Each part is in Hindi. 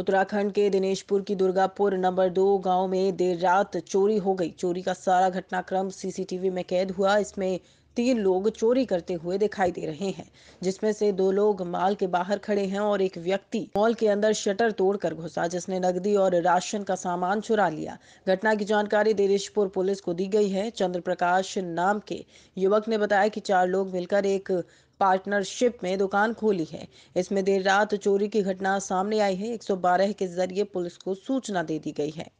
उत्तराखंड के दिनेशपुर की दुर्गापुर नंबर दो गांव में देर रात चोरी हो गई चोरी का सारा घटनाक्रम सीसीटीवी में कैद हुआ इसमें तीन लोग चोरी करते हुए दिखाई दे रहे हैं जिसमें से दो लोग माल के बाहर खड़े हैं और एक व्यक्ति मॉल के अंदर शटर तोड़कर घुसा जिसने नकदी और राशन का सामान चुरा लिया घटना की जानकारी देरेशपुर पुलिस को दी गई है चंद्र प्रकाश नाम के युवक ने बताया कि चार लोग मिलकर एक पार्टनरशिप में दुकान खोली है इसमें देर रात चोरी की घटना सामने आई है 112 के जरिए पुलिस को सूचना दे दी गई है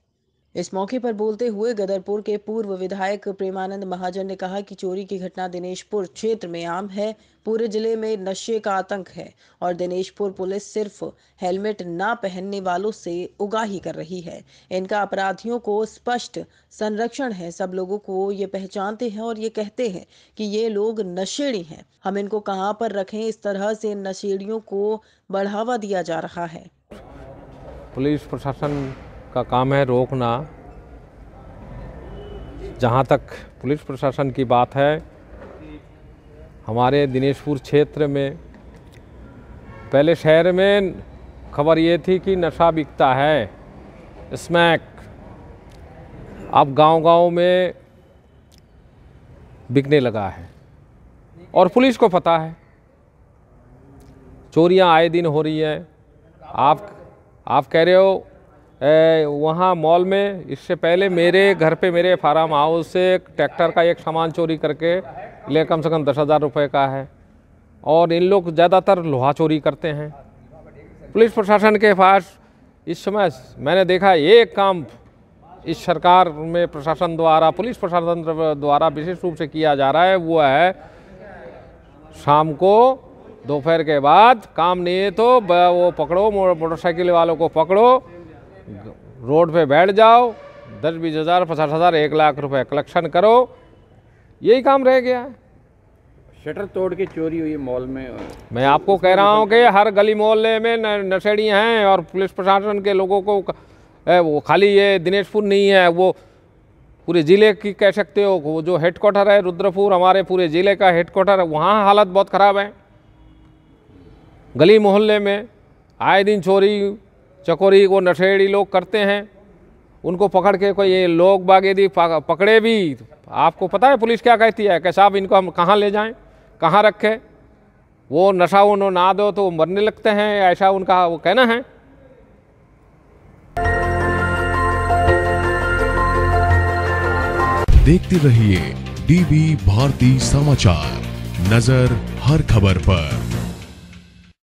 इस मौके पर बोलते हुए गदरपुर के पूर्व विधायक प्रेमानंद महाजन ने कहा कि चोरी की घटना दिनेशपुर क्षेत्र में आम है पूरे जिले में नशे का आतंक है और दिनेशपुर पुलिस सिर्फ हेलमेट ना पहनने वालों से उगाही कर रही है इनका अपराधियों को स्पष्ट संरक्षण है सब लोगों को ये पहचानते हैं और ये कहते हैं कि ये लोग नशेड़ी हैं हम इनको कहाँ पर रखें इस तरह से नशेड़ियों को बढ़ावा दिया जा रहा है पुलिस प्रशासन का काम है रोकना जहाँ तक पुलिस प्रशासन की बात है हमारे दिनेशपुर क्षेत्र में पहले शहर में खबर ये थी कि नशा बिकता है स्मैक अब गांव-गांव में बिकने लगा है और पुलिस को पता है चोरियां आए दिन हो रही हैं आप आप कह रहे हो वहाँ मॉल में इससे पहले मेरे घर पे मेरे फार्म हाउस से एक ट्रैक्टर का एक सामान चोरी करके ले कम से कम दस हज़ार रुपये का है और इन लोग ज़्यादातर लोहा चोरी करते हैं पुलिस प्रशासन के पास इस समय मैंने देखा ये काम इस सरकार में प्रशासन द्वारा पुलिस प्रशासन द्वारा विशेष रूप से किया जा रहा है वो है शाम को दोपहर के बाद काम नहीं है तो वो पकड़ो मोटरसाइकिल वालों को पकड़ो रोड पे बैठ जाओ दस बीस हज़ार पचास हज़ार एक लाख रुपए कलेक्शन करो यही काम रह गया है शटर तोड़ के चोरी हुई मॉल में मैं आपको कह रहा हूँ कि हर गली मोहल्ले में नशेड़ी हैं और पुलिस प्रशासन के लोगों को वो खाली ये दिनेशपुर नहीं है वो पूरे ज़िले की कह सकते हो वो जो हेड क्वार्टर है रुद्रपुर हमारे पूरे ज़िले का हेड क्वार्टर है वहाँ हालत बहुत ख़राब है गली मोहल्ले में आए दिन चोरी चकोरी को नशेड़ी लोग करते हैं उनको पकड़ के कोई ये लोग बागे दी पकड़े भी तो आपको पता है पुलिस क्या कहती है कैसे आप इनको हम कहाँ ले जाएं कहाँ रखें वो नशा उन्होंने ना दो तो मरने लगते हैं ऐसा उनका वो कहना है देखते रहिए डीवी भारती समाचार नजर हर खबर पर